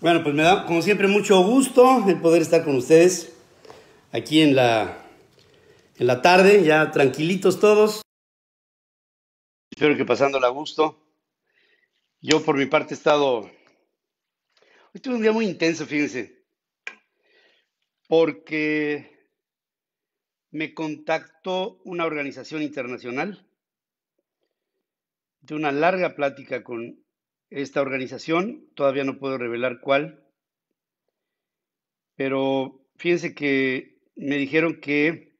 Bueno, pues me da como siempre mucho gusto el poder estar con ustedes aquí en la, en la tarde, ya tranquilitos todos. Espero que pasándola a gusto. Yo por mi parte he estado... Hoy tuve un día muy intenso, fíjense, porque me contactó una organización internacional de una larga plática con esta organización, todavía no puedo revelar cuál, pero fíjense que me dijeron que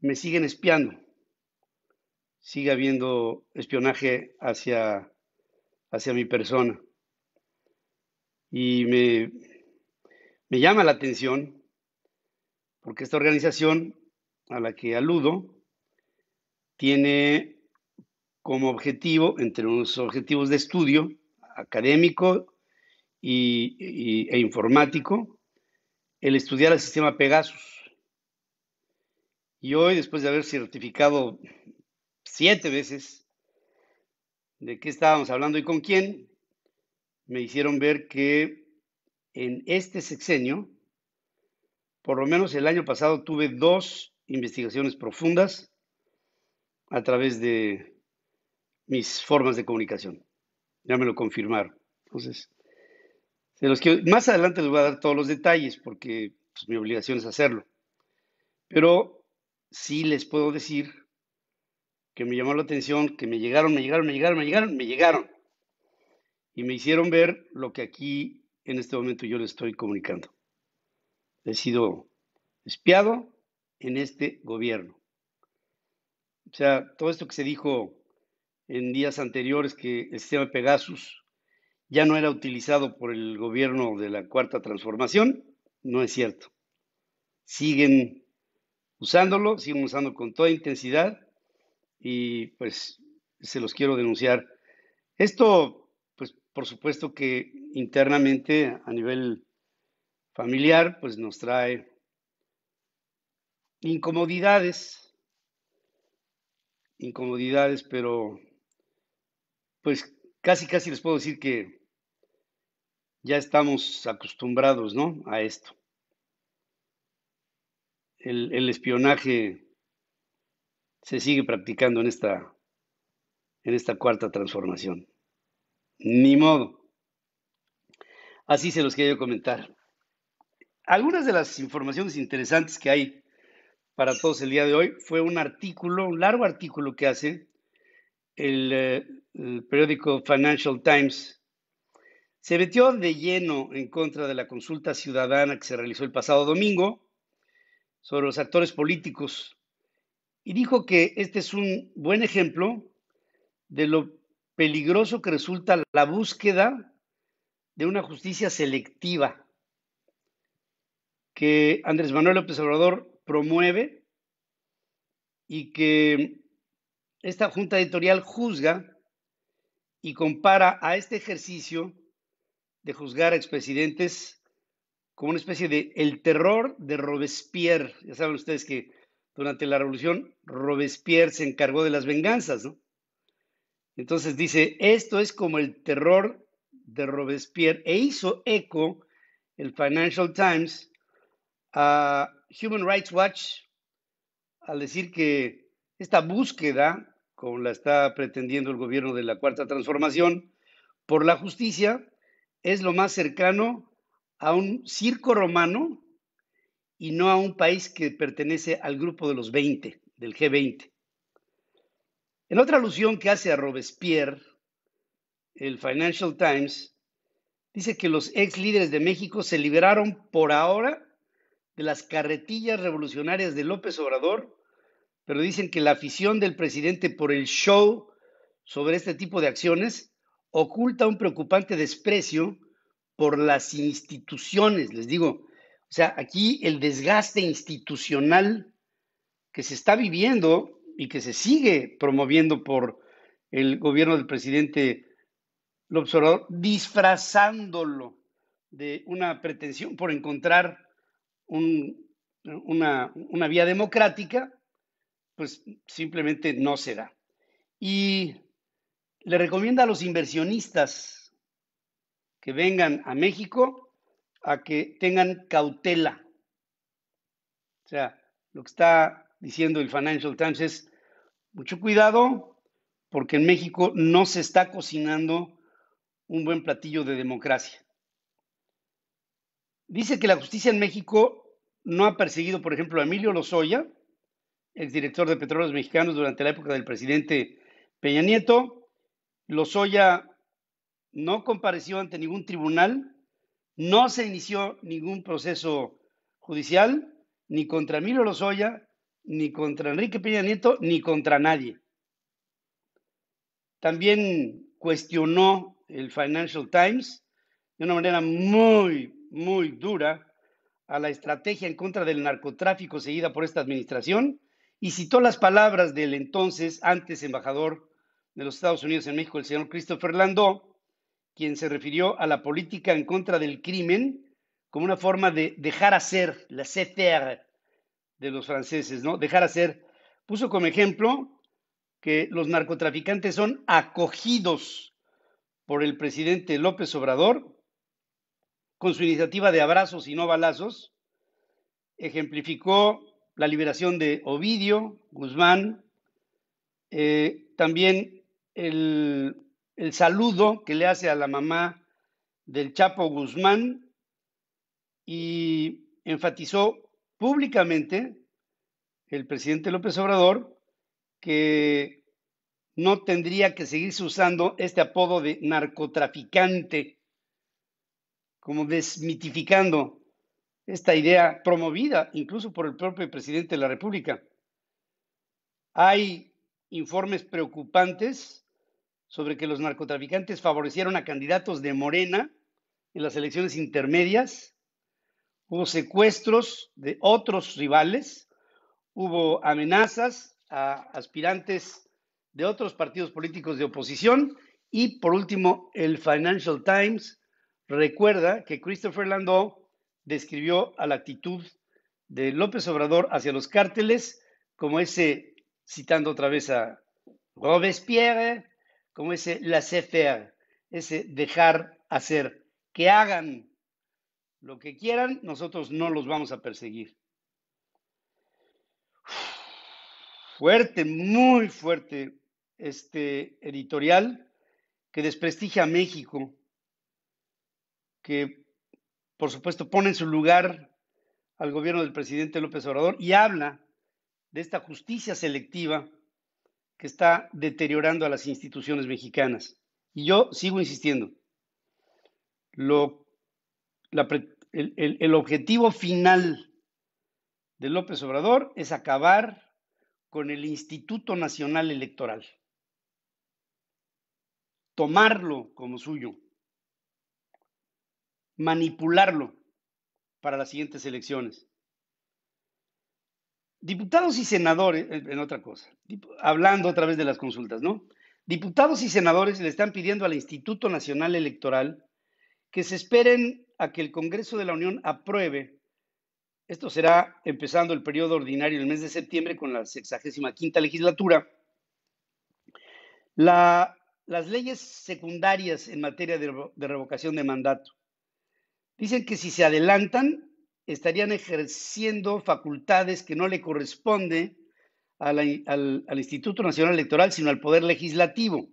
me siguen espiando, sigue habiendo espionaje hacia, hacia mi persona. Y me, me llama la atención porque esta organización a la que aludo tiene como objetivo, entre los objetivos de estudio académico y, e informático, el estudiar el sistema Pegasus. Y hoy, después de haber certificado siete veces de qué estábamos hablando y con quién, me hicieron ver que en este sexenio, por lo menos el año pasado, tuve dos investigaciones profundas a través de mis formas de comunicación. Ya me lo confirmaron. Entonces, se los quiero. más adelante les voy a dar todos los detalles porque pues, mi obligación es hacerlo. Pero sí les puedo decir que me llamó la atención, que me llegaron, me llegaron, me llegaron, me llegaron, me llegaron. Y me hicieron ver lo que aquí en este momento yo les estoy comunicando. He sido espiado en este gobierno. O sea, todo esto que se dijo en días anteriores que el sistema Pegasus ya no era utilizado por el gobierno de la Cuarta Transformación. No es cierto. Siguen usándolo, siguen usando con toda intensidad y pues se los quiero denunciar. Esto, pues por supuesto que internamente a nivel familiar, pues nos trae incomodidades, incomodidades, pero pues casi, casi les puedo decir que ya estamos acostumbrados, ¿no? A esto. El, espionaje se sigue practicando en esta, en esta cuarta transformación. Ni modo. Así se los quería comentar. Algunas de las informaciones interesantes que hay para todos el día de hoy fue un artículo, un largo artículo que hace eh, el, periódico Financial Times, se metió de lleno en contra de la consulta ciudadana que se realizó el pasado domingo sobre los actores políticos y dijo que este es un buen ejemplo de lo peligroso que resulta la búsqueda de una justicia selectiva que Andrés Manuel López Obrador promueve y que esta junta editorial juzga y compara a este ejercicio de juzgar a expresidentes como una especie de el terror de Robespierre. Ya saben ustedes que durante la revolución Robespierre se encargó de las venganzas, ¿no? Entonces dice, esto es como el terror de Robespierre e hizo eco el Financial Times a Human Rights Watch al decir que esta búsqueda como la está pretendiendo el gobierno de la Cuarta Transformación, por la justicia es lo más cercano a un circo romano y no a un país que pertenece al grupo de los 20, del G20. En otra alusión que hace a Robespierre, el Financial Times dice que los ex líderes de México se liberaron por ahora de las carretillas revolucionarias de López Obrador pero dicen que la afición del presidente por el show sobre este tipo de acciones oculta un preocupante desprecio por las instituciones, les digo. O sea, aquí el desgaste institucional que se está viviendo y que se sigue promoviendo por el gobierno del presidente López Obrador, disfrazándolo de una pretensión por encontrar una vía democrática, pues simplemente no se da. Y le recomienda a los inversionistas que vengan a México a que tengan cautela. O sea, lo que está diciendo el Financial Times es mucho cuidado porque en México no se está cocinando un buen platillo de democracia. Dice que la justicia en México no ha perseguido, por ejemplo, a Emilio Lozoya, director de Petróleos Mexicanos durante la época del presidente Peña Nieto. Lozoya no compareció ante ningún tribunal, no se inició ningún proceso judicial, ni contra Emilio Lozoya, ni contra Enrique Peña Nieto, ni contra nadie. También cuestionó el Financial Times de una manera muy, muy dura a la estrategia en contra del narcotráfico seguida por esta administración y citó las palabras del entonces antes embajador de los Estados Unidos en México, el señor Christopher Landó, quien se refirió a la política en contra del crimen como una forma de dejar hacer, la CTR de los franceses, ¿no? Dejar hacer. Puso como ejemplo que los narcotraficantes son acogidos por el presidente López Obrador con su iniciativa de abrazos y no balazos. Ejemplificó la liberación de Ovidio, Guzmán, eh, también el, el saludo que le hace a la mamá del Chapo Guzmán y enfatizó públicamente el presidente López Obrador que no tendría que seguirse usando este apodo de narcotraficante, como desmitificando esta idea promovida incluso por el propio presidente de la República. Hay informes preocupantes sobre que los narcotraficantes favorecieron a candidatos de Morena en las elecciones intermedias, hubo secuestros de otros rivales, hubo amenazas a aspirantes de otros partidos políticos de oposición y por último el Financial Times recuerda que Christopher Landau describió a la actitud de López Obrador hacia los cárteles como ese, citando otra vez a Robespierre, como ese laissez faire, ese dejar hacer, que hagan lo que quieran, nosotros no los vamos a perseguir. Fuerte, muy fuerte este editorial que desprestigia a México, que por supuesto, pone en su lugar al gobierno del presidente López Obrador y habla de esta justicia selectiva que está deteriorando a las instituciones mexicanas. Y yo sigo insistiendo, el objetivo final de López Obrador es acabar con el Instituto Nacional Electoral, tomarlo como suyo manipularlo para las siguientes elecciones. Diputados y senadores, eh, en otra cosa, hablando otra vez de las consultas, ¿no? Diputados y senadores le están pidiendo al Instituto Nacional Electoral que se esperen a que el Congreso de la Unión apruebe. Esto será empezando el periodo ordinario el mes de septiembre con la 65 legislatura. las leyes secundarias en materia de revocación de mandato. Dicen que si se adelantan, estarían ejerciendo facultades que no le corresponde al, al Instituto Nacional Electoral, sino al Poder Legislativo,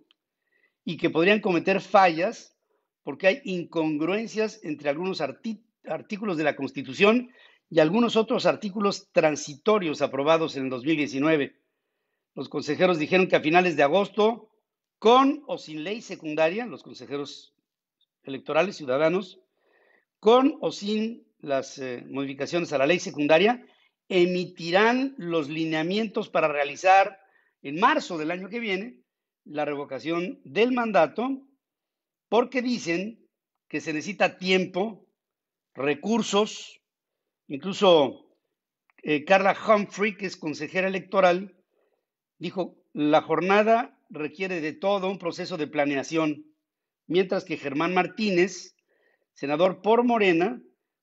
y que podrían cometer fallas porque hay incongruencias entre algunos artículos de la Constitución y algunos otros artículos transitorios aprobados en el 2019. Los consejeros dijeron que a finales de agosto, con o sin ley secundaria, los consejeros electorales ciudadanos, con o sin las eh, modificaciones a la ley secundaria, emitirán los lineamientos para realizar en marzo del año que viene la revocación del mandato, porque dicen que se necesita tiempo, recursos, incluso eh, Carla Humphrey, que es consejera electoral, dijo, la jornada requiere de todo un proceso de planeación, mientras que Germán Martínez, senador por Morena,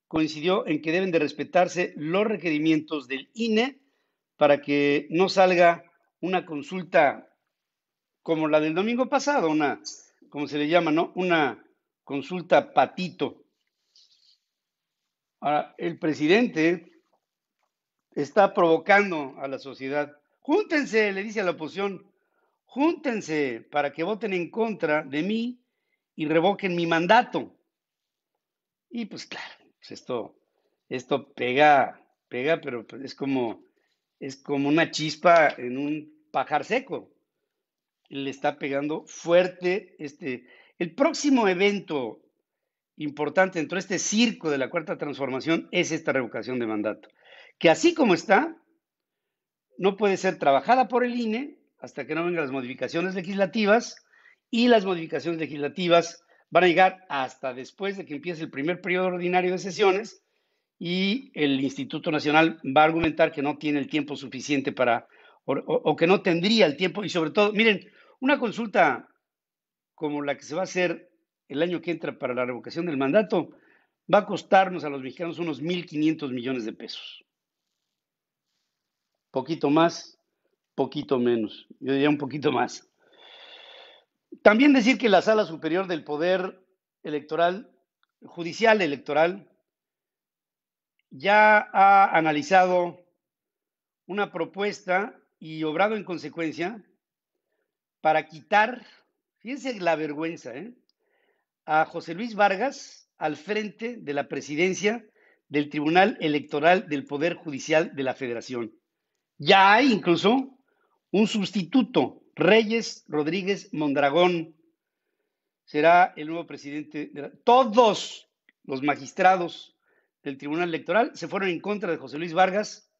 coincidió en que deben de respetarse los requerimientos del INE para que no salga una consulta como la del domingo pasado, una, como se le llama, ¿no? Una consulta patito. Ahora, el presidente está provocando a la sociedad. Júntense, le dice a la oposición, júntense para que voten en contra de mí y revoquen mi mandato. Y pues claro, pues, esto, esto pega, pega, pero pues, es como, es como una chispa en un pajar seco. Le está pegando fuerte este. El próximo evento importante dentro de este circo de la cuarta transformación es esta revocación de mandato, que así como está, no puede ser trabajada por el INE hasta que no vengan las modificaciones legislativas y las modificaciones legislativas van a llegar hasta después de que empiece el primer periodo ordinario de sesiones y el Instituto Nacional va a argumentar que no tiene el tiempo suficiente para, o, que no tendría el tiempo, y sobre todo, miren, una consulta como la que se va a hacer el año que entra para la revocación del mandato, va a costarnos a los mexicanos unos 1.500 millones de pesos. Poquito más, poquito menos. Yo diría un poquito más. También decir que la Sala Superior del Poder Electoral, Judicial Electoral, ya ha analizado una propuesta y obrado en consecuencia para quitar, fíjense la vergüenza, ¿eh? a José Luis Vargas al frente de la presidencia del Tribunal Electoral del Poder Judicial de la Federación. Ya hay incluso un sustituto Reyes Rodríguez Mondragón será el nuevo presidente. De Todos los magistrados del Tribunal Electoral se fueron en contra de José Luis Vargas.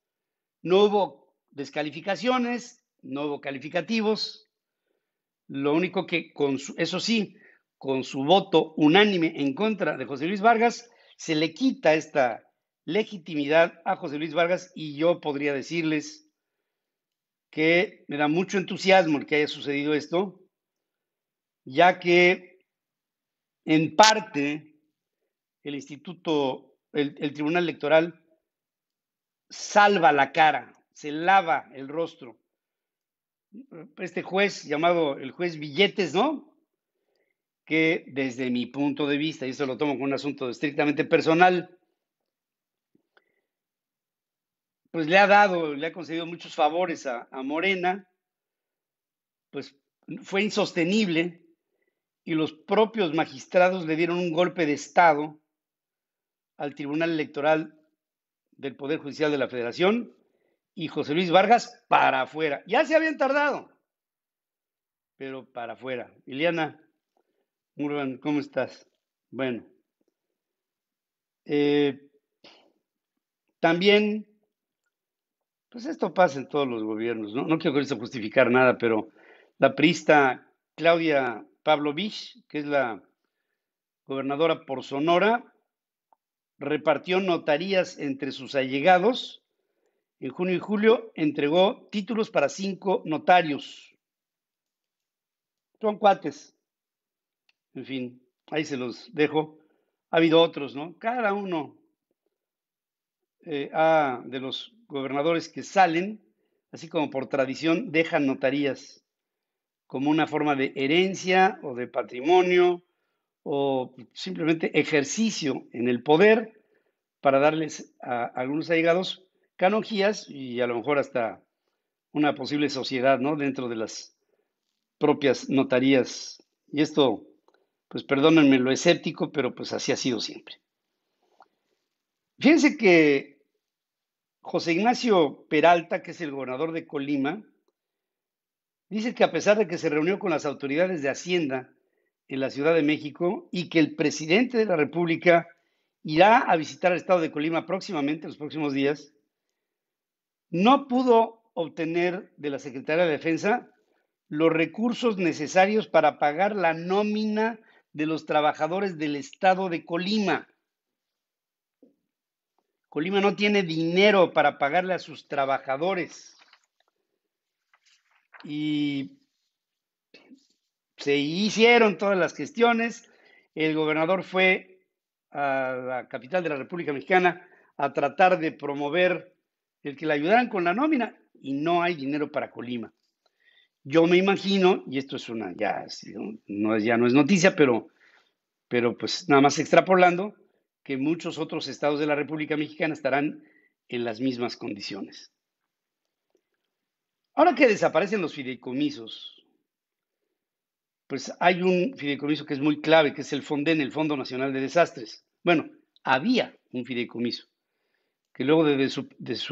No hubo descalificaciones, no hubo calificativos. Lo único que, con su... eso sí, con su voto unánime en contra de José Luis Vargas, se le quita esta legitimidad a José Luis Vargas y yo podría decirles que me da mucho entusiasmo el que haya sucedido esto, ya que en parte el Instituto, el, Tribunal Electoral salva la cara, se lava el rostro. Este juez llamado el juez Billetes, ¿no? que desde mi punto de vista, y eso lo tomo como un asunto estrictamente personal, pues le ha dado, le ha concedido muchos favores a, Morena, pues fue insostenible y los propios magistrados le dieron un golpe de Estado al Tribunal Electoral del Poder Judicial de la Federación y José Luis Vargas para afuera. Ya se habían tardado, pero para afuera. Ileana Murban, ¿cómo estás? Bueno. Eh, también pues esto pasa en todos los gobiernos, ¿no? No quiero justificar nada, pero la priista Claudia Pavlovich, que es la gobernadora por Sonora, repartió notarías entre sus allegados. En junio y julio entregó títulos para cinco notarios. Son cuates. En fin, ahí se los dejo. Ha habido otros, ¿no? Cada uno eh, de los gobernadores que salen, así como por tradición, dejan notarías como una forma de herencia o de patrimonio o simplemente ejercicio en el poder para darles a algunos allegados canonjías y a lo mejor hasta una posible sociedad ¿no? dentro de las propias notarías. Y esto, pues perdónenme lo escéptico, pero pues así ha sido siempre. Fíjense que José Ignacio Peralta, que es el gobernador de Colima, dice que a pesar de que se reunió con las autoridades de Hacienda en la Ciudad de México y que el presidente de la República irá a visitar el estado de Colima próximamente, en los próximos días, no pudo obtener de la Secretaría de Defensa los recursos necesarios para pagar la nómina de los trabajadores del estado de Colima. Colima no tiene dinero para pagarle a sus trabajadores. Y se hicieron todas las gestiones. El gobernador fue a la capital de la República Mexicana a tratar de promover el que le ayudaran con la nómina y no hay dinero para Colima. Yo me imagino, y esto es una, ya, no, ya no es noticia, pero, pero pues nada más extrapolando, que muchos otros estados de la República Mexicana estarán en las mismas condiciones. Ahora que desaparecen los fideicomisos, pues hay un fideicomiso que es muy clave, que es el FONDEN, el Fondo Nacional de Desastres. Bueno, había un fideicomiso, que luego de su,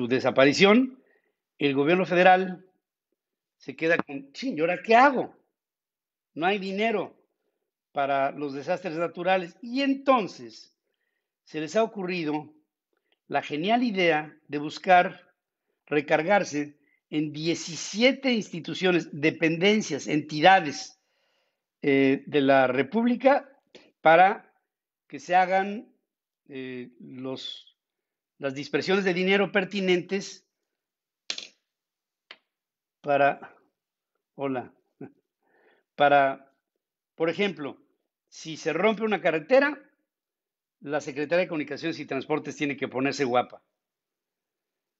desaparición, el gobierno federal se queda con, ching, ¿y ahora qué hago? No hay dinero para los desastres naturales. Y entonces se les ha ocurrido la genial idea de buscar recargarse en 17 instituciones, dependencias, entidades eh, de la República para que se hagan eh, los, las dispersiones de dinero pertinentes para, hola, para, por ejemplo, si se rompe una carretera, la Secretaría de Comunicaciones y Transportes tiene que ponerse guapa.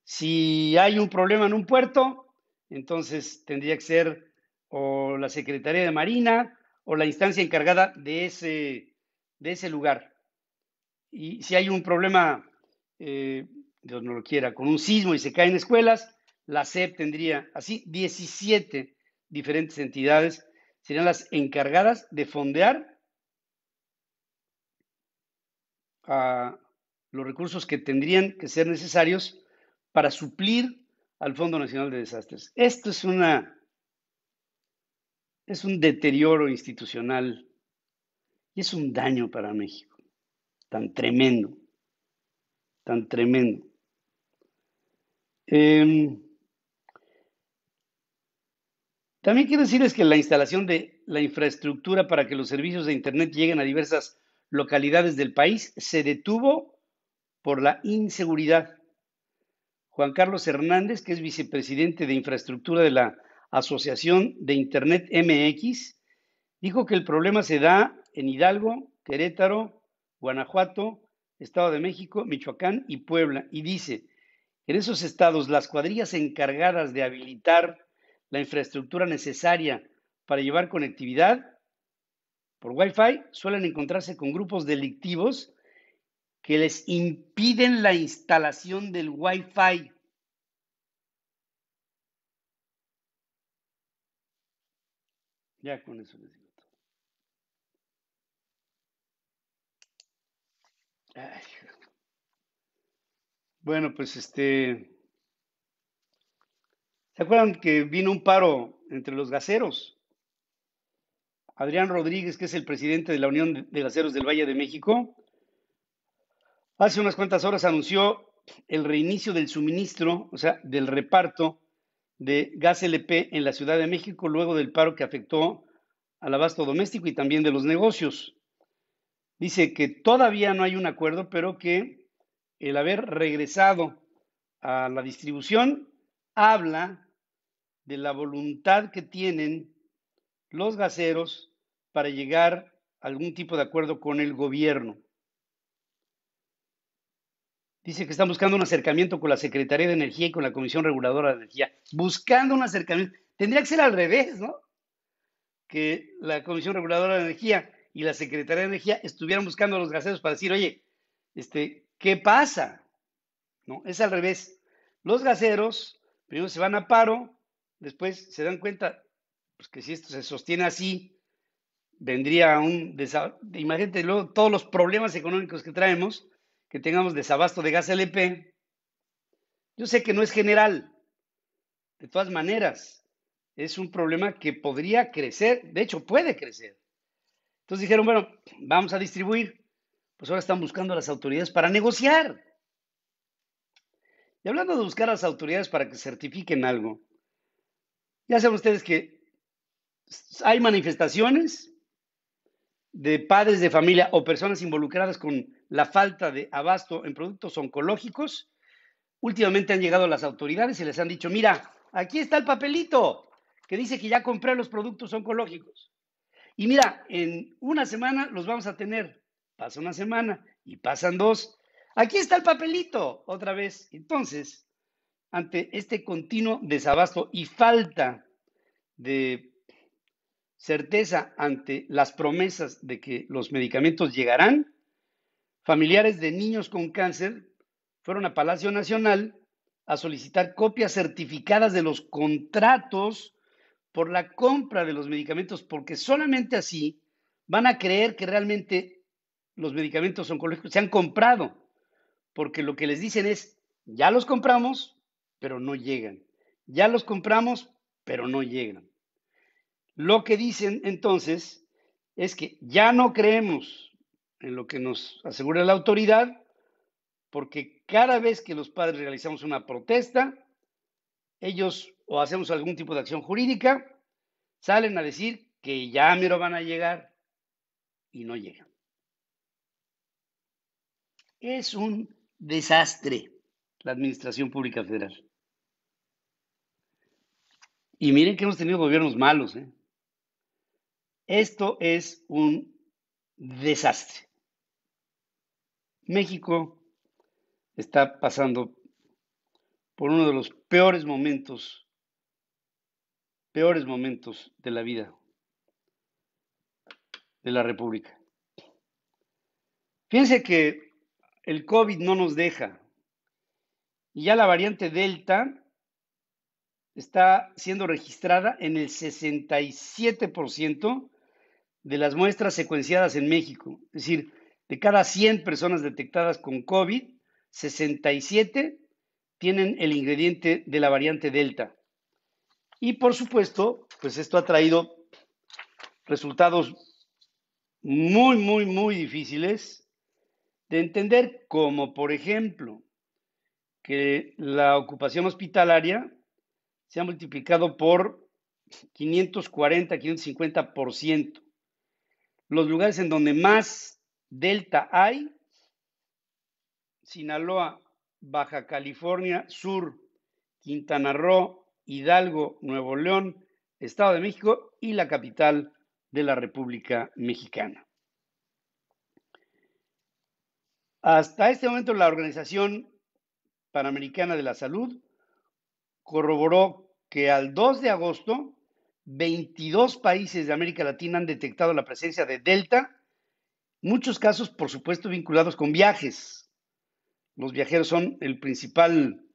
Si hay un problema en un puerto, entonces tendría que ser o la Secretaría de Marina o la instancia encargada de ese, de ese lugar. Y si hay un problema, eh, Dios no lo quiera, con un sismo y se caen escuelas, la SEP tendría así 17 diferentes entidades, serían las encargadas de fondear a los recursos que tendrían que ser necesarios para suplir al Fondo Nacional de Desastres. Esto es una es un deterioro institucional y es un daño para México tan tremendo, tan tremendo. Em, también quiero decirles que la instalación de la infraestructura para que los servicios de Internet lleguen a diversas localidades del país se detuvo por la inseguridad. Juan Carlos Hernández, que es vicepresidente de infraestructura de la Asociación de Internet MX, dijo que el problema se da en Hidalgo, Querétaro, Guanajuato, Estado de México, Michoacán y Puebla. Y dice, en esos estados las cuadrillas encargadas de habilitar la infraestructura necesaria para llevar conectividad por Wi-Fi suelen encontrarse con grupos delictivos que les impiden la instalación del Wi-Fi. Ya con eso les digo Bueno, pues este... ¿Se acuerdan que vino un paro entre los gaseros? Adrián Rodríguez, que es el presidente de la Unión de Gaseros del Valle de México, hace unas cuantas horas anunció el reinicio del suministro, o sea, del reparto de gas LP en la Ciudad de México luego del paro que afectó al abasto doméstico y también de los negocios. Dice que todavía no hay un acuerdo, pero que el haber regresado a la distribución habla de la voluntad que tienen los gaseros para llegar a algún tipo de acuerdo con el gobierno. Dice que están buscando un acercamiento con la Secretaría de Energía y con la Comisión Reguladora de Energía. Buscando un acercamiento. Tendría que ser al revés, ¿no? Que la Comisión Reguladora de Energía y la Secretaría de Energía estuvieran buscando a los gaseros para decir, oye, este, ¿qué pasa? No, es al revés. Los gaseros primero se van a paro, después se dan cuenta pues, que si esto se sostiene así, vendría un imagínate luego todos los problemas económicos que traemos, que tengamos desabasto de gas LP. Yo sé que no es general, de todas maneras, es un problema que podría crecer, de hecho puede crecer. Entonces dijeron, bueno, vamos a distribuir. Pues ahora están buscando a las autoridades para negociar. Y hablando de buscar a las autoridades para que certifiquen algo, ya saben ustedes que hay manifestaciones de padres de familia o personas involucradas con la falta de abasto en productos oncológicos, últimamente han llegado las autoridades y les han dicho, mira, aquí está el papelito que dice que ya compré los productos oncológicos. Y mira, en una semana los vamos a tener. Pasa una semana y pasan dos. Aquí está el papelito otra vez. Entonces, ante este continuo desabasto y falta de certeza ante las promesas de que los medicamentos llegarán, familiares de niños con cáncer fueron a Palacio Nacional a solicitar copias certificadas de los contratos por la compra de los medicamentos, porque solamente así van a creer que realmente los medicamentos oncológicos se han comprado, porque lo que les dicen es, ya los compramos, pero no llegan. Ya los compramos, pero no llegan. Lo que dicen entonces es que ya no creemos en lo que nos asegura la autoridad, porque cada vez que los padres realizamos una protesta, ellos o hacemos algún tipo de acción jurídica, salen a decir que ya me lo van a llegar y no llegan. Es un desastre la Administración Pública Federal. Y miren que hemos tenido gobiernos malos, ¿eh? Esto es un desastre. México está pasando por uno de los peores momentos, peores momentos de la vida de la República. Fíjense que el COVID no nos deja y ya la variante Delta está siendo registrada en el 67% de las muestras secuenciadas en México. Es decir, de cada 100 personas detectadas con COVID, 67 tienen el ingrediente de la variante Delta. Y por supuesto, pues esto ha traído resultados muy, muy, muy difíciles de entender, como por ejemplo, que la ocupación hospitalaria se ha multiplicado por 540, 550% los lugares en donde más delta hay, Sinaloa, Baja California Sur, Quintana Roo, Hidalgo, Nuevo León, Estado de México y la capital de la República Mexicana. Hasta este momento la Organización Panamericana de la Salud corroboró que al 2 de agosto 22 países de América Latina han detectado la presencia de Delta, muchos casos, por supuesto, vinculados con viajes. Los viajeros son el principal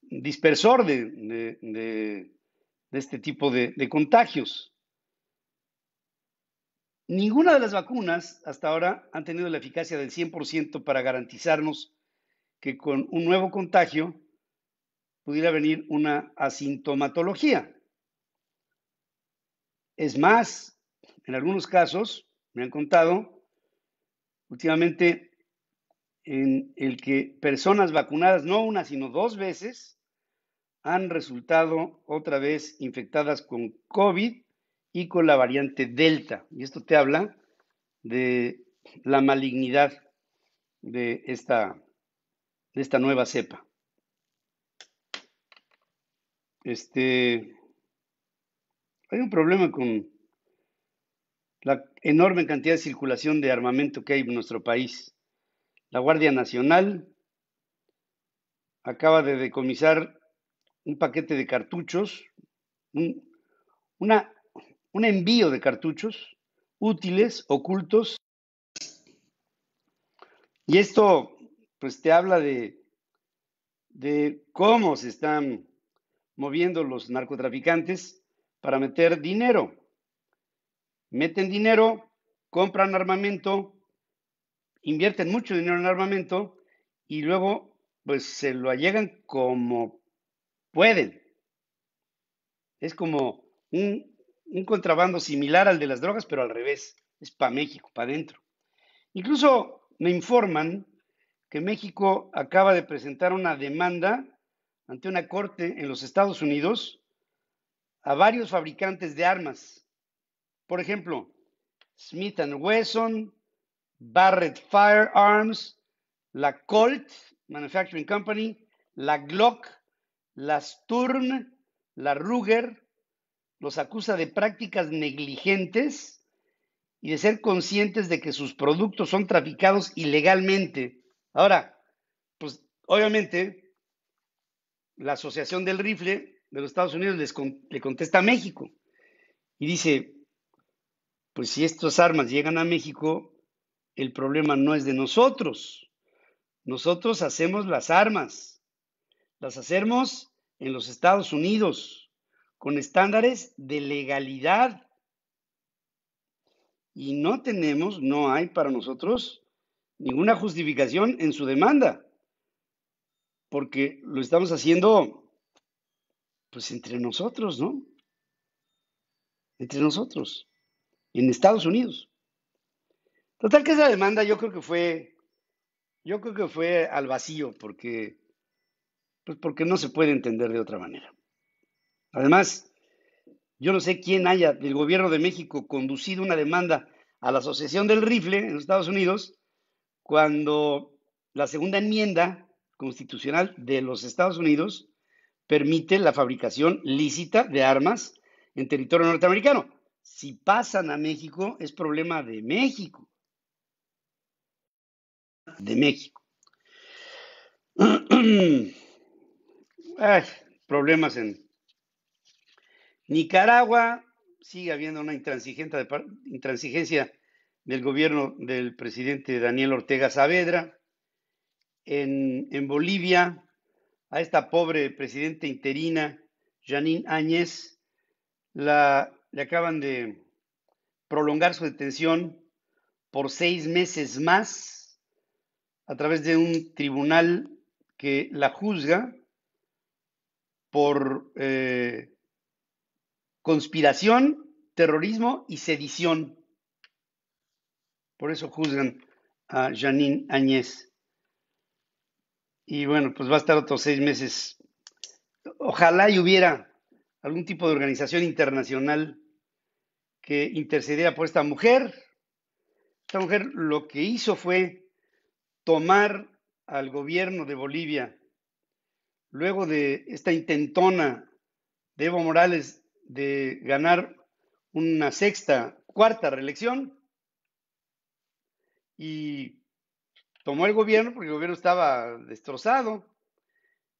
dispersor de, este tipo de contagios. Ninguna de las vacunas hasta ahora han tenido la eficacia del 100% para garantizarnos que con un nuevo contagio pudiera venir una asintomatología. Es más, en algunos casos, me han contado últimamente, en el que personas vacunadas, no una, sino dos veces, han resultado otra vez infectadas con COVID y con la variante Delta. Y esto te habla de la malignidad de esta, de esta nueva cepa. Este, hay un problema con la enorme cantidad de circulación de armamento que hay en nuestro país. La Guardia Nacional acaba de decomisar un paquete de cartuchos, un, envío de cartuchos útiles, ocultos. Y esto, pues, te habla de, de cómo se están moviendo los narcotraficantes para meter dinero. Meten dinero, compran armamento, invierten mucho dinero en armamento y luego pues se lo allegan como pueden. Es como un, un contrabando similar al de las drogas, pero al revés. Es para México, para adentro. Incluso me informan que México acaba de presentar una demanda ante una corte en los Estados Unidos a varios fabricantes de armas. Por ejemplo, Smith Wesson, Barrett Firearms, la Colt Manufacturing Company, la Glock, la Sturm, la Ruger, los acusa de prácticas negligentes y de ser conscientes de que sus productos son traficados ilegalmente. Ahora, pues obviamente la Asociación del Rifle de los Estados Unidos le contesta a México y dice, pues si estas armas llegan a México, el problema no es de nosotros. Nosotros hacemos las armas. Las hacemos en los Estados Unidos con estándares de legalidad. Y no tenemos, no hay para nosotros ninguna justificación en su demanda, porque lo estamos haciendo pues entre nosotros, ¿no? Entre nosotros, en Estados Unidos. Total que esa demanda yo creo que fue, yo creo que fue al vacío, porque, pues porque no se puede entender de otra manera. Además, yo no sé quién haya del gobierno de México conducido una demanda a la Asociación del Rifle en Estados Unidos, cuando la segunda enmienda constitucional de los Estados Unidos permite la fabricación lícita de armas en territorio norteamericano. Si pasan a México, es problema de México. De México. problemas en Nicaragua. Sigue habiendo una intransigencia del gobierno del presidente Daniel Ortega Saavedra. en Bolivia, a esta pobre presidenta interina, Janine Áñez, la, le acaban de prolongar su detención por seis meses más a través de un tribunal que la juzga por eh, conspiración, terrorismo y sedición. Por eso juzgan a Janine Áñez. Y bueno, pues va a estar otros seis meses. Ojalá y hubiera algún tipo de organización internacional que intercediera por esta mujer. Esta mujer lo que hizo fue tomar al gobierno de Bolivia, luego de esta intentona de Evo Morales de ganar una sexta, cuarta reelección, y tomó el gobierno porque el gobierno estaba destrozado,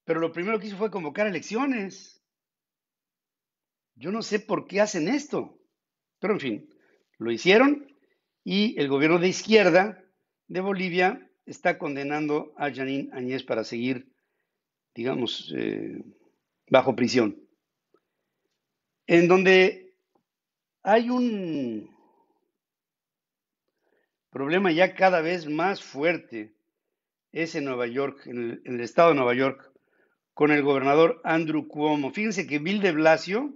pero lo primero que hizo fue convocar elecciones. Yo no sé por qué hacen esto, pero en fin, lo hicieron y el gobierno de izquierda de Bolivia está condenando a Janine Añez para seguir, digamos, eh, bajo prisión. En donde hay un problema ya cada vez más fuerte es en Nueva York, en el, estado de Nueva York, con el gobernador Andrew Cuomo. Fíjense que Bill de Blasio,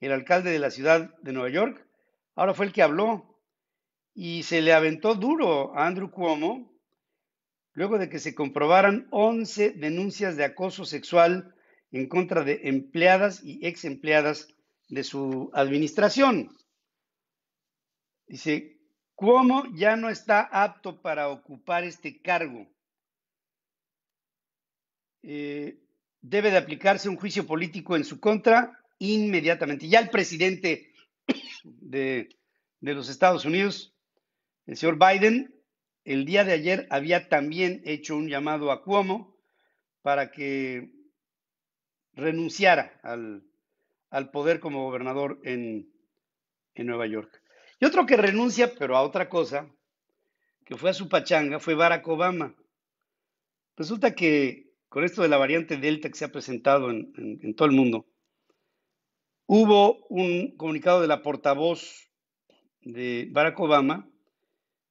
el alcalde de la ciudad de Nueva York, ahora fue el que habló y se le aventó duro a Andrew Cuomo luego de que se comprobaran 11 denuncias de acoso sexual en contra de empleadas y ex empleadas de su administración. Dice, Cuomo ya no está apto para ocupar este cargo. Eh, debe de aplicarse un juicio político en su contra inmediatamente. Ya el presidente de, los Estados Unidos, el señor Biden, el día de ayer había también hecho un llamado a Cuomo para que renunciara al, poder como gobernador en, en Nueva York. Y otro que renuncia, pero a otra cosa, que fue a su pachanga, fue Barack Obama. Resulta que con esto de la variante Delta que se ha presentado en, en todo el mundo, hubo un comunicado de la portavoz de Barack Obama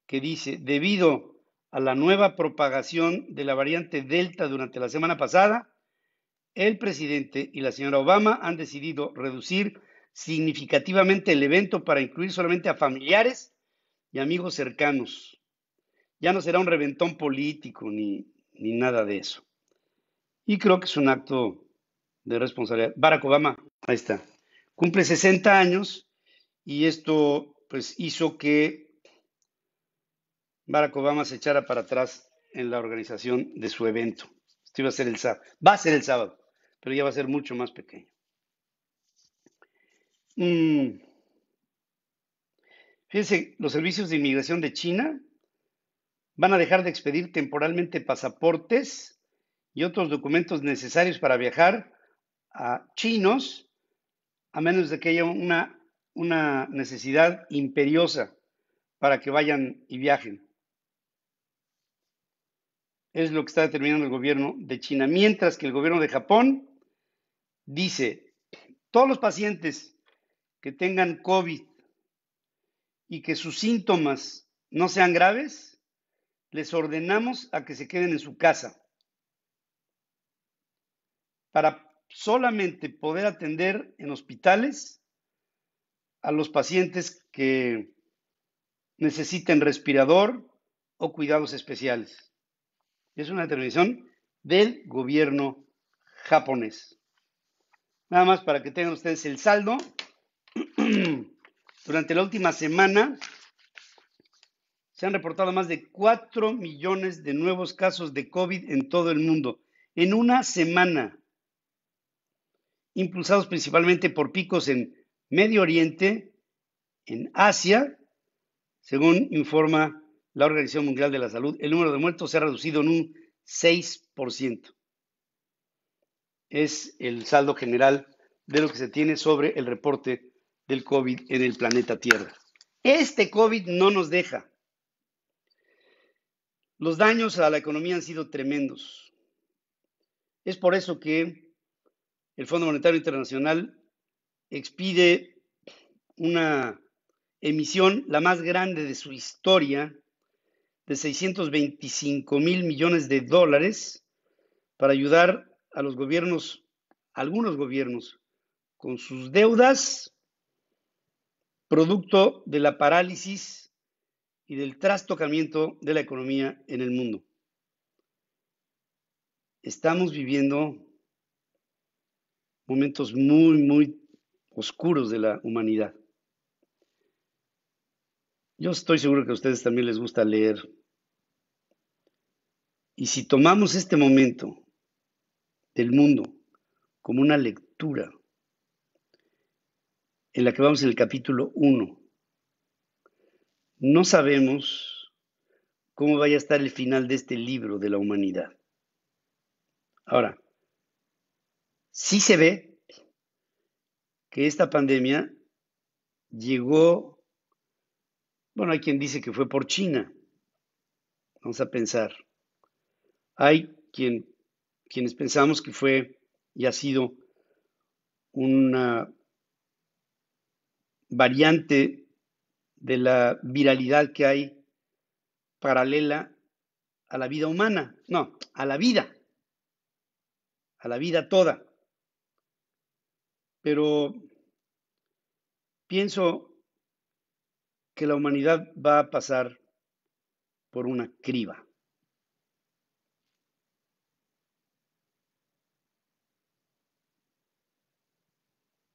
que dice, debido a la nueva propagación de la variante Delta durante la semana pasada, el presidente y la señora Obama han decidido reducir significativamente el evento para incluir solamente a familiares y amigos cercanos. Ya no será un reventón político ni, ni nada de eso. Y creo que es un acto de responsabilidad. Barack Obama, ahí está, cumple 60 años y esto pues hizo que Barack Obama se echara para atrás en la organización de su evento. Esto iba a ser el sábado, va a ser el sábado, pero ya va a ser mucho más pequeño. Mm. Fíjense, los servicios de inmigración de China van a dejar de expedir temporalmente pasaportes y otros documentos necesarios para viajar a chinos, a menos de que haya una, una necesidad imperiosa para que vayan y viajen. Es lo que está determinando el gobierno de China, mientras que el gobierno de Japón dice, todos los pacientes que tengan COVID y que sus síntomas no sean graves, les ordenamos a que se queden en su casa para solamente poder atender en hospitales a los pacientes que necesiten respirador o cuidados especiales. Es una determinación del gobierno japonés. Nada más para que tengan ustedes el saldo Durante la última semana se han reportado más de 4 millones de nuevos casos de COVID en todo el mundo, en una semana, impulsados principalmente por picos en Medio Oriente, en Asia, según informa la Organización Mundial de la Salud, el número de muertos se ha reducido en un 6%. Es el saldo general de lo que se tiene sobre el reporte del COVID en el planeta Tierra. Este COVID no nos deja. Los daños a la economía han sido tremendos. Es por eso que el Fondo Monetario Internacional expide una emisión, la más grande de su historia, de 625 mil millones de dólares para ayudar a los gobiernos, algunos gobiernos, con sus deudas producto de la parálisis y del trastocamiento de la economía en el mundo. Estamos viviendo momentos muy, muy oscuros de la humanidad. Yo estoy seguro que a ustedes también les gusta leer. Y si tomamos este momento del mundo como una lectura, en la que vamos en el capítulo 1. No sabemos cómo vaya a estar el final de este libro de la humanidad. Ahora, sí se ve que esta pandemia llegó, bueno, hay quien dice que fue por China. Vamos a pensar. Hay quien, quienes pensamos que fue y ha sido una variante de la viralidad que hay paralela a la vida humana, no, a la vida, a la vida toda. Pero pienso que la humanidad va a pasar por una criba.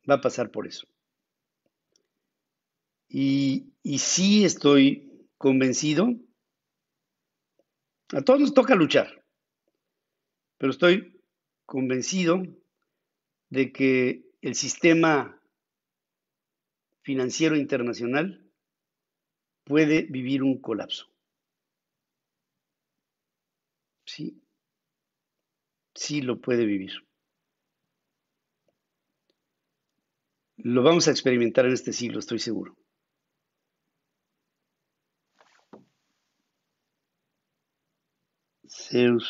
Va a pasar por eso. Y, sí estoy convencido. A todos nos toca luchar, pero estoy convencido de que el sistema financiero internacional puede vivir un colapso. Sí, sí lo puede vivir. Lo vamos a experimentar en este siglo, estoy seguro. Zeus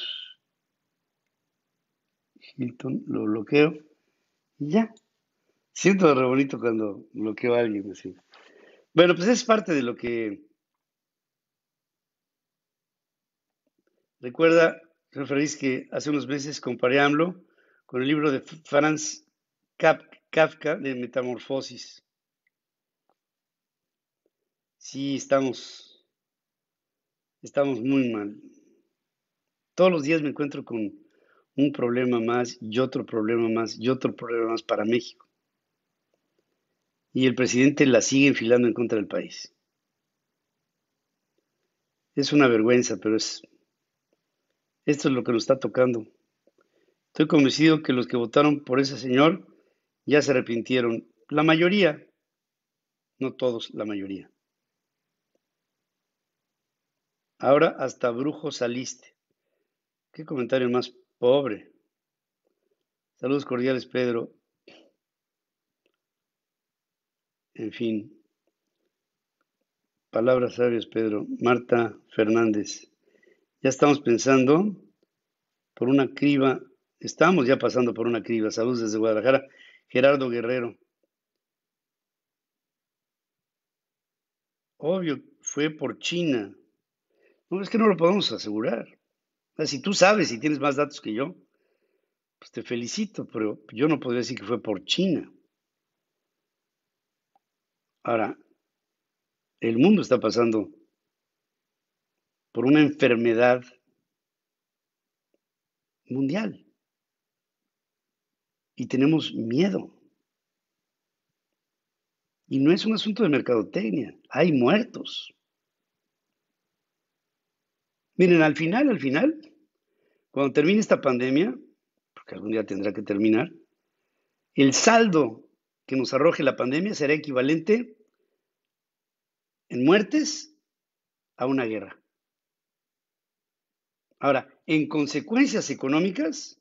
Hilton, lo bloqueo y ya. Siento re bonito cuando bloqueo a alguien así. Bueno, pues es parte de lo que. Recuerda, referís que hace unos meses comparé con el libro de Franz Kafka de Metamorfosis. Sí, estamos, estamos muy mal. Todos los días me encuentro con un problema más y otro problema más y otro problema más para México. Y el presidente la sigue enfilando en contra del país. Es una vergüenza, pero es esto es lo que nos está tocando. Estoy convencido que los que votaron por ese señor ya se arrepintieron. La mayoría, no todos, la mayoría. Ahora hasta brujo saliste. Qué comentario más pobre. Saludos cordiales, Pedro. En fin. Palabras sabias, Pedro. Marta Fernández. Ya estamos pensando por una criba. Estamos ya pasando por una criba. Saludos desde Guadalajara. Gerardo Guerrero. Obvio, fue por China. No, es que no lo podemos asegurar si tú sabes y tienes más datos que yo, pues te felicito, pero yo no podría decir que fue por China. Ahora, el mundo está pasando por una enfermedad mundial y tenemos miedo. Y no es un asunto de mercadotecnia, hay muertos. Miren, al final, al final, cuando termine esta pandemia, porque algún día tendrá que terminar, el saldo que nos arroje la pandemia será equivalente en muertes a una guerra. Ahora, en consecuencias económicas,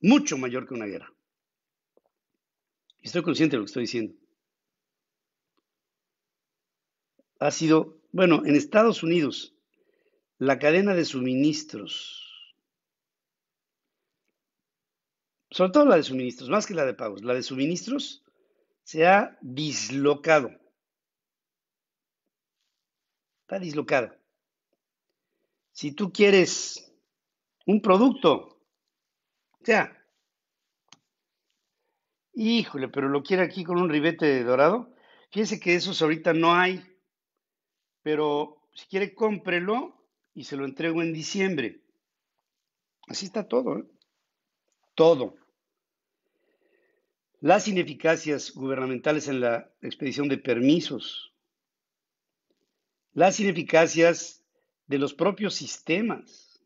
mucho mayor que una guerra. Estoy consciente de lo que estoy diciendo. Ha sido, bueno, en Estados Unidos, la cadena de suministros sobre todo la de suministros, más que la de pagos, la de suministros se ha dislocado. Está dislocada. Si tú quieres un producto, o sea, híjole, pero lo quiere aquí con un ribete dorado, fíjese que esos ahorita no hay, pero si quiere cómprelo y se lo entrego en diciembre. Así está todo, ¿eh? Todo las ineficacias gubernamentales en la expedición de permisos, las ineficacias de los propios sistemas,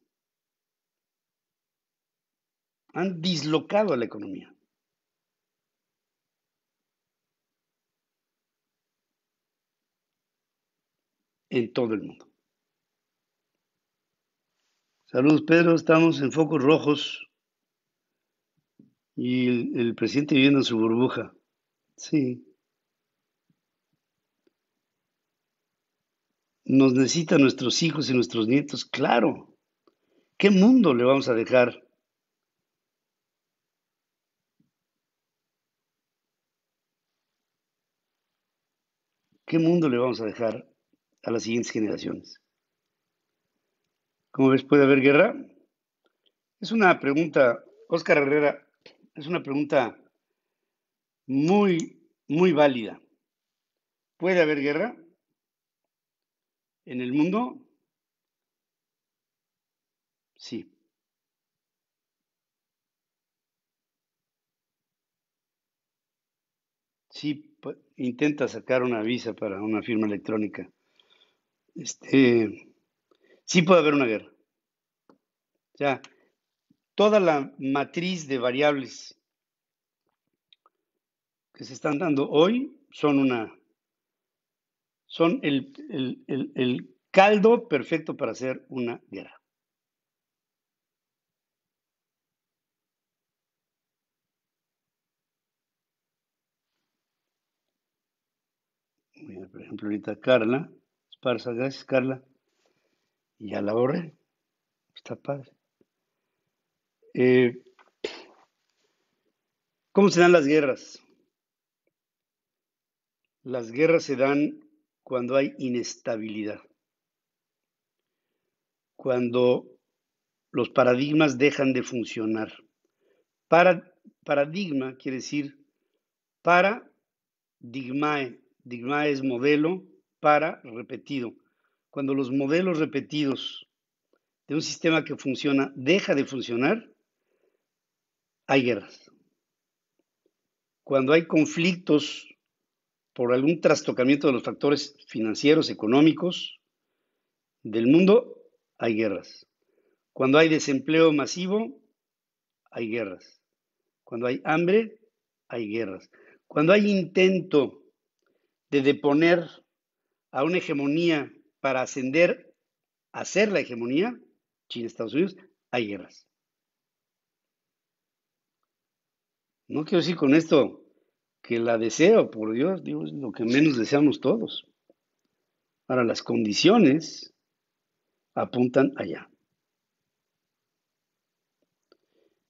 han dislocado a la economía. en todo el mundo. Saludos, Pedro. Estamos en focos rojos. Y el, presidente viviendo en su burbuja. Sí. Nos necesitan nuestros hijos y nuestros nietos, claro. ¿Qué mundo le vamos a dejar? ¿Qué mundo le vamos a dejar a las siguientes generaciones? ¿Cómo ves, puede haber guerra? Es una pregunta, Oscar Herrera, es una pregunta muy, muy válida. ¿Puede haber guerra en el mundo? Sí. Sí, intenta sacar una visa para una firma electrónica. Este, sí puede haber una guerra. Ya toda la matriz de variables que se están dando hoy son una son el, caldo perfecto para hacer una guerra. por ejemplo, ahorita Carla Esparza, gracias Carla. Y ya la borré. Está padre. Eh, ¿Cómo se dan las guerras? Las guerras se dan cuando hay inestabilidad, cuando los paradigmas dejan de funcionar. Para, paradigma quiere decir para digmae. Digmae es modelo para repetido. Cuando los modelos repetidos de un sistema que funciona deja de funcionar, hay guerras. Cuando hay conflictos por algún trastocamiento de los factores financieros, económicos del mundo, hay guerras. Cuando hay desempleo masivo, hay guerras. Cuando hay hambre, hay guerras. Cuando hay intento de deponer a una hegemonía para ascender a ser la hegemonía, China, Estados Unidos, hay guerras. No quiero decir con esto que la deseo, por Dios, digo, es lo que menos deseamos todos. Ahora, las condiciones apuntan allá.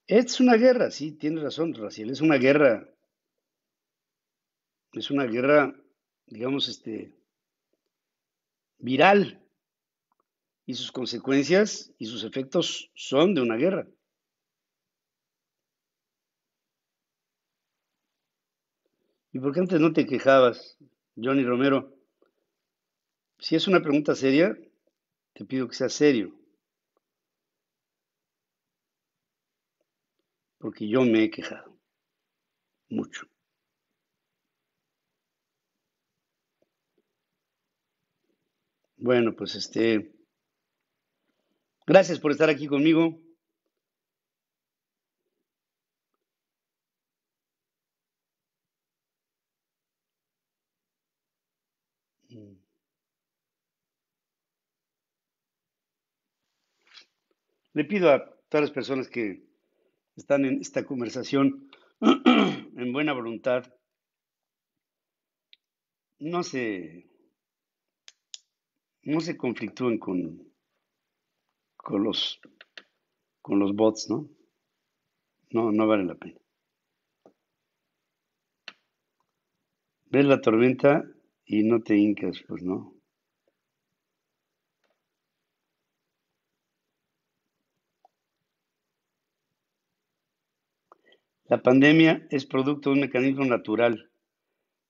Es una guerra, sí, tiene razón, Raciel, es una guerra. Es una guerra, digamos, este, viral. Y sus consecuencias y sus efectos son de una guerra. por qué antes no te quejabas, Johnny Romero? Si es una pregunta seria, te pido que sea serio. Porque yo me he quejado mucho. Bueno, pues este... Gracias por estar aquí conmigo. Le pido a todas las personas que están en esta conversación en buena voluntad, no se, no se conflictúen con, con, los, con los bots, ¿no? No, no vale la pena. Ves la tormenta y no te hincas, pues no. La pandemia es producto de un mecanismo natural.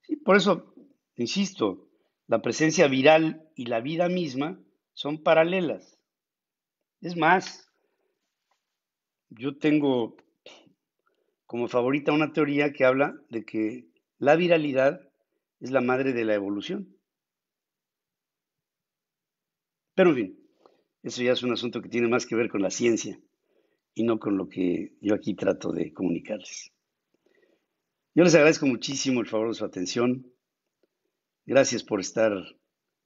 Y por eso, insisto, la presencia viral y la vida misma son paralelas. Es más, yo tengo como favorita una teoría que habla de que la viralidad es la madre de la evolución. Pero en fin, eso ya es un asunto que tiene más que ver con la ciencia y no con lo que yo aquí trato de comunicarles. Yo les agradezco muchísimo el favor de su atención. Gracias por estar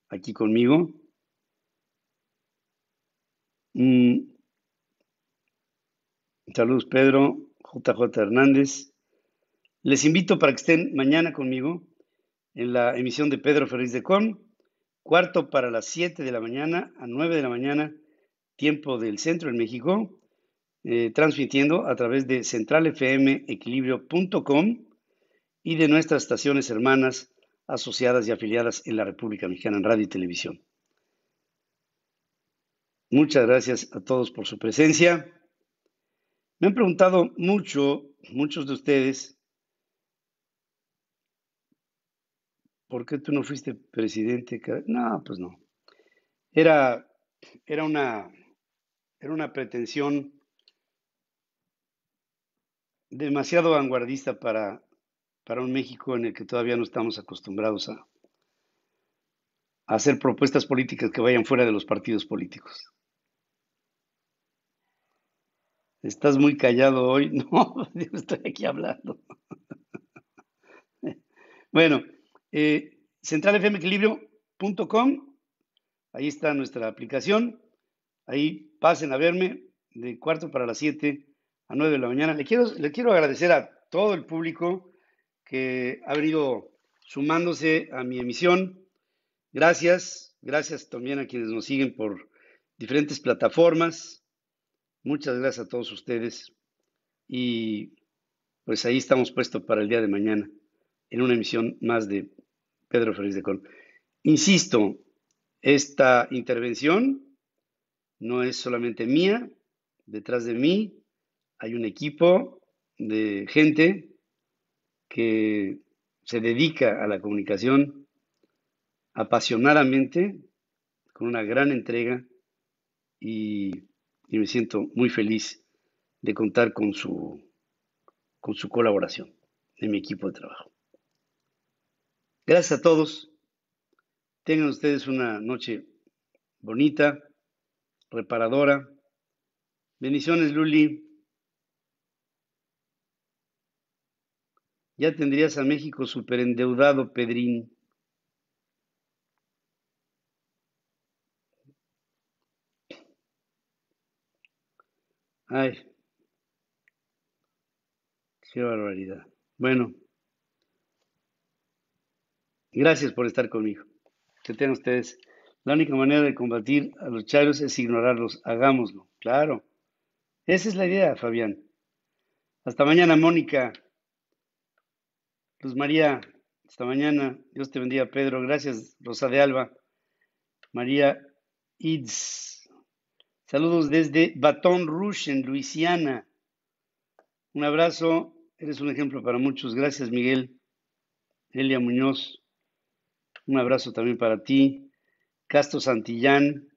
aquí conmigo. Mm. Saludos, Pedro, JJ Hernández. Les invito para que estén mañana conmigo en la emisión de Pedro Ferriz de Con. cuarto para las 7 de la mañana a 9 de la mañana, tiempo del centro en México, eh, transmitiendo a través de Equilibrio.com y de nuestras estaciones hermanas asociadas y afiliadas en la República Mexicana en radio y televisión. Muchas gracias a todos por su presencia. Me han preguntado mucho, muchos de ustedes, ¿por qué tú no fuiste presidente? No, pues no. Era, era, una, era una pretensión demasiado vanguardista para, para un México en el que todavía no estamos acostumbrados a, hacer propuestas políticas que vayan fuera de los partidos políticos. Estás muy callado hoy. No, yo estoy aquí hablando. bueno, eh, ahí está nuestra aplicación. Ahí pasen a verme de cuarto para las siete a 9 de la mañana. Le quiero, le quiero agradecer a todo el público que ha venido sumándose a mi emisión. Gracias, gracias también a quienes nos siguen por diferentes plataformas. Muchas gracias a todos ustedes. Y pues ahí estamos puestos para el día de mañana, en una emisión más de Pedro Félix de col Insisto, esta intervención no es solamente mía, detrás de mí hay un equipo de gente que se dedica a la comunicación apasionadamente, con una gran entrega y, me siento muy feliz de contar con su, con su colaboración en mi equipo de trabajo. Gracias a todos. Tengan ustedes una noche bonita, reparadora. Bendiciones, Luli. Ya tendrías a México superendeudado, Pedrín. Ay, qué barbaridad. Bueno, gracias por estar conmigo. Que tengan ustedes. La única manera de combatir a los charros es ignorarlos. Hagámoslo. Claro. Esa es la idea, Fabián. Hasta mañana, Mónica. Pues María, esta mañana, Dios te bendiga, Pedro. Gracias, Rosa de Alba. María Ids. Saludos desde Baton Rouge, en Luisiana. Un abrazo. Eres un ejemplo para muchos. Gracias, Miguel. Elia Muñoz. Un abrazo también para ti. Castro Santillán.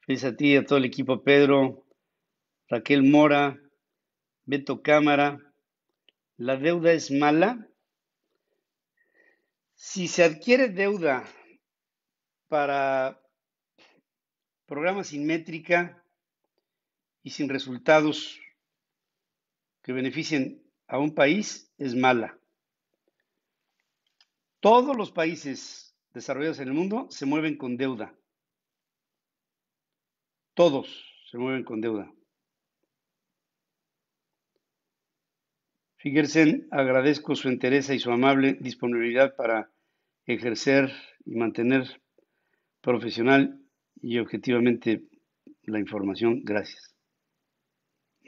Feliz a ti y a todo el equipo, Pedro. Raquel Mora. Beto Cámara. La deuda es mala. Si se adquiere deuda para programa sin métrica y sin resultados que beneficien a un país, es mala. Todos los países desarrollados en el mundo se mueven con deuda. Todos se mueven con deuda. Gersen, agradezco su interés y su amable disponibilidad para ejercer y mantener profesional y objetivamente la información. Gracias.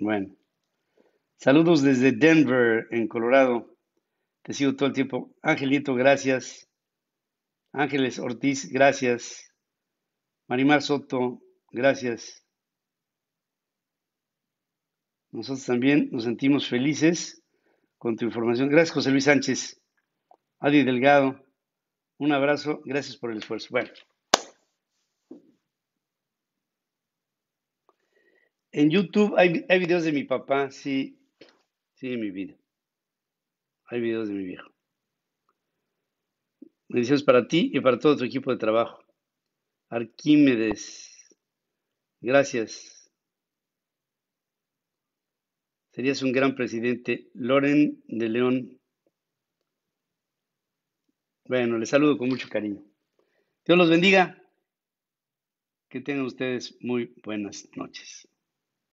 Bueno. Saludos desde Denver, en Colorado. Te sigo todo el tiempo. Angelito, gracias. Ángeles Ortiz, gracias. Marimar Soto, gracias. Nosotros también nos sentimos felices con tu información. Gracias, José Luis Sánchez. Adi Delgado, un abrazo. Gracias por el esfuerzo. Bueno. En YouTube hay, videos de mi papá, sí, sí, mi vida. Hay videos de mi viejo. Bendiciones para ti y para todo tu equipo de trabajo. Arquímedes, gracias. Serías un gran presidente. Loren de León. Bueno, les saludo con mucho cariño. Dios los bendiga. Que tengan ustedes muy buenas noches.